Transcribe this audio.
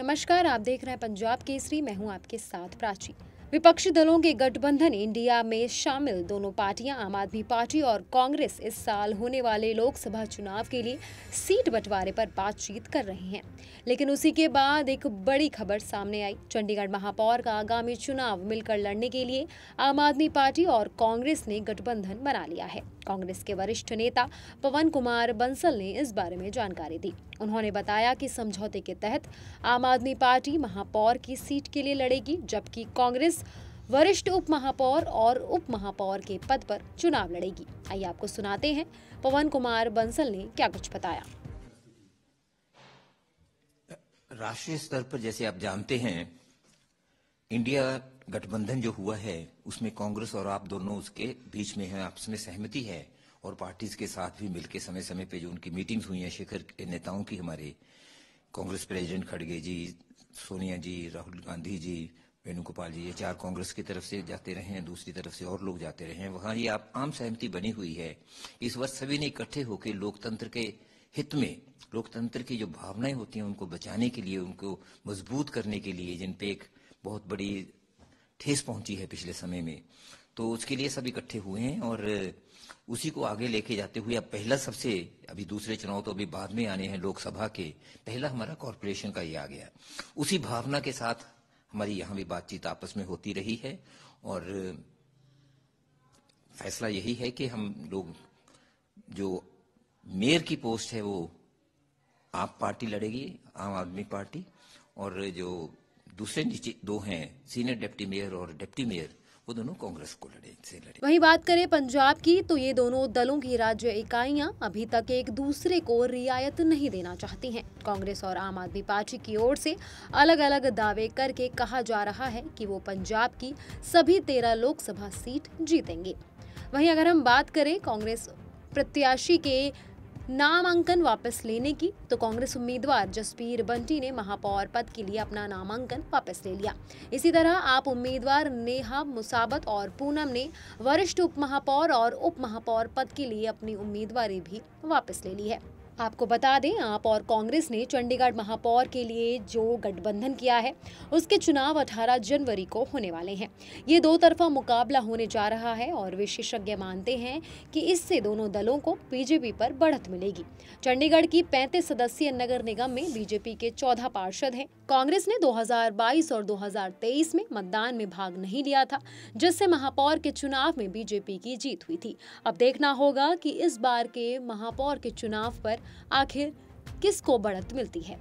नमस्कार आप देख रहे हैं पंजाब केसरी मैं हूं आपके साथ प्राची विपक्षी दलों के गठबंधन इंडिया में शामिल दोनों पार्टियां आम आदमी पार्टी और कांग्रेस इस साल होने वाले लोकसभा चुनाव के लिए सीट बंटवारे पर बातचीत कर रहे हैं लेकिन उसी के बाद एक बड़ी खबर सामने आई चंडीगढ़ महापौर का आगामी चुनाव मिलकर लड़ने के लिए आम आदमी पार्टी और कांग्रेस ने गठबंधन बना लिया है कांग्रेस के वरिष्ठ नेता पवन कुमार बंसल ने इस बारे में जानकारी दी उन्होंने बताया कि समझौते के तहत आम आदमी पार्टी महापौर की सीट के लिए लड़ेगी जबकि कांग्रेस वरिष्ठ उप महापौर और उप महापौर के पद पर चुनाव लड़ेगी आइए आपको सुनाते हैं पवन कुमार बंसल ने क्या कुछ बताया राष्ट्रीय स्तर पर जैसे आप जानते हैं इंडिया गठबंधन जो हुआ है उसमें कांग्रेस और आप दोनों उसके बीच में हैं आपस में सहमति है और पार्टीज के साथ भी मिलकर समय समय पे जो उनकी मीटिंग्स हुई हैं शिखर नेताओं की हमारे कांग्रेस प्रेसिडेंट खड़गे जी सोनिया जी राहुल गांधी जी वेणुगोपाल जी ये चार कांग्रेस की तरफ से जाते रहे हैं दूसरी तरफ से और लोग जाते रहे हैं वहां ये आप आम सहमति बनी हुई है इस वर्ष सभी ने इकट्ठे होकर लोकतंत्र के हित में लोकतंत्र की जो भावनाएं होती हैं उनको बचाने के लिए उनको मजबूत करने के लिए जिन पे एक बहुत बड़ी ठेस पहुंची है पिछले समय में तो उसके लिए सब इकट्ठे हुए हैं और उसी को आगे लेके जाते हुए अब पहला सबसे अभी दूसरे चुनाव तो अभी बाद में आने हैं लोकसभा के पहला हमारा कॉरपोरेशन का ये आ गया उसी भावना के साथ हमारी यहां भी बातचीत आपस में होती रही है और फैसला यही है कि हम लोग जो मेयर की पोस्ट है वो आप पार्टी लड़ेगी आम आदमी पार्टी और जो दूसरे नीचे दो हैं सीनियर डिप्टी मेयर और डिप्टी मेयर वो दोनों कांग्रेस को लड़े से लड़े वहीं बात करें पंजाब की तो ये दोनों दलों की राज्य इकाइयां अभी तक एक दूसरे को रियायत नहीं देना चाहती हैं कांग्रेस और आम आदमी पार्टी की ओर से अलग अलग दावे करके कहा जा रहा है कि वो पंजाब की सभी तेरह लोकसभा सीट जीतेंगे वहीं अगर हम बात करें कांग्रेस प्रत्याशी के नामांकन वापस लेने की तो कांग्रेस उम्मीदवार जसबीर बंटी ने महापौर पद के लिए अपना नामांकन वापस ले लिया इसी तरह आप उम्मीदवार नेहा मुसाबत और पूनम ने वरिष्ठ उप महापौर और उप महापौर पद के लिए अपनी उम्मीदवारी भी वापस ले ली है आपको बता दें आप और कांग्रेस ने चंडीगढ़ महापौर के लिए जो गठबंधन किया है उसके चुनाव 18 जनवरी को होने वाले हैं ये दो तरफा मुकाबला होने जा रहा है और विशेषज्ञ मानते हैं कि इससे दोनों दलों को बीजेपी पर बढ़त मिलेगी चंडीगढ़ की पैंतीस सदस्यीय नगर निगम में बीजेपी के चौदह पार्षद हैं कांग्रेस ने 2022 और 2023 में मतदान में भाग नहीं लिया था जिससे महापौर के चुनाव में बीजेपी की जीत हुई थी अब देखना होगा कि इस बार के महापौर के चुनाव पर आखिर किसको बढ़त मिलती है